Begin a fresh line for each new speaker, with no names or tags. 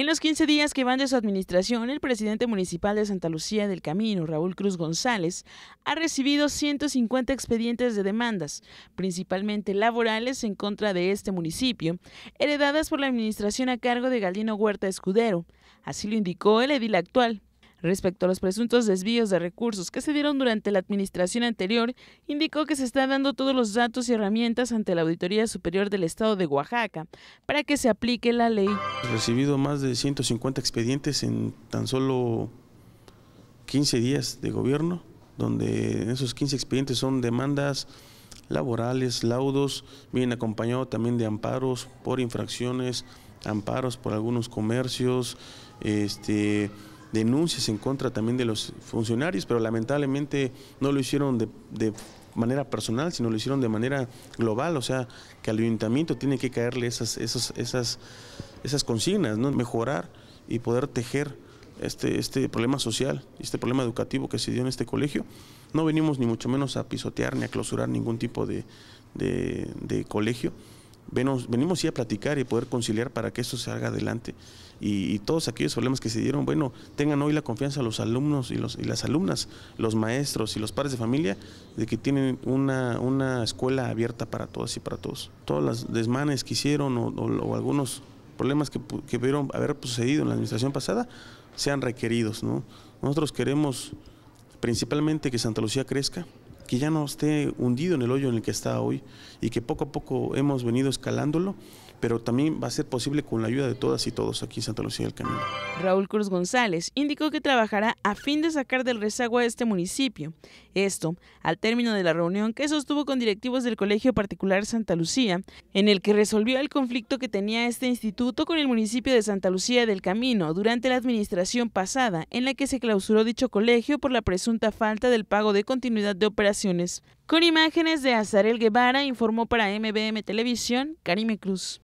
En los 15 días que van de su administración, el presidente municipal de Santa Lucía del Camino, Raúl Cruz González, ha recibido 150 expedientes de demandas, principalmente laborales en contra de este municipio, heredadas por la administración a cargo de Galino Huerta Escudero. Así lo indicó el edil actual, Respecto a los presuntos desvíos de recursos que se dieron durante la administración anterior, indicó que se está dando todos los datos y herramientas ante la Auditoría Superior del Estado de Oaxaca para que se aplique la ley.
He recibido más de 150 expedientes en tan solo 15 días de gobierno, donde esos 15 expedientes son demandas laborales, laudos, bien acompañado también de amparos por infracciones, amparos por algunos comercios, este denuncias en contra también de los funcionarios, pero lamentablemente no lo hicieron de, de manera personal, sino lo hicieron de manera global, o sea, que al ayuntamiento tiene que caerle esas, esas, esas, esas consignas, ¿no? mejorar y poder tejer este, este problema social, este problema educativo que se dio en este colegio. No venimos ni mucho menos a pisotear ni a clausurar ningún tipo de, de, de colegio, venimos, venimos a platicar y poder conciliar para que esto se haga adelante. Y, todos aquellos problemas que se dieron, bueno, tengan hoy la confianza los alumnos y, las alumnas, los maestros y los padres de familia, de que tienen una, una escuela abierta para todas y para todos. Todos los desmanes que hicieron o, algunos problemas que, que pudieron haber sucedido en la administración pasada sean requeridos. ¿no? Nosotros queremos principalmente que Santa Lucía crezca, que ya no esté hundido en el hoyo en el que está hoy y que poco a poco hemos venido escalándolo, pero también va a ser posible con la ayuda de todas y todos aquí en Santa Lucía del Camino.
Raúl Cruz González indicó que trabajará a fin de sacar del rezago a este municipio. Esto al término de la reunión que sostuvo con directivos del Colegio Particular Santa Lucía, en el que resolvió el conflicto que tenía este instituto con el municipio de Santa Lucía del Camino durante la administración pasada, en la que se clausuró dicho colegio por la presunta falta del pago de continuidad de operaciones con imágenes de Azarel Guevara informó para MBM Televisión Karime Cruz.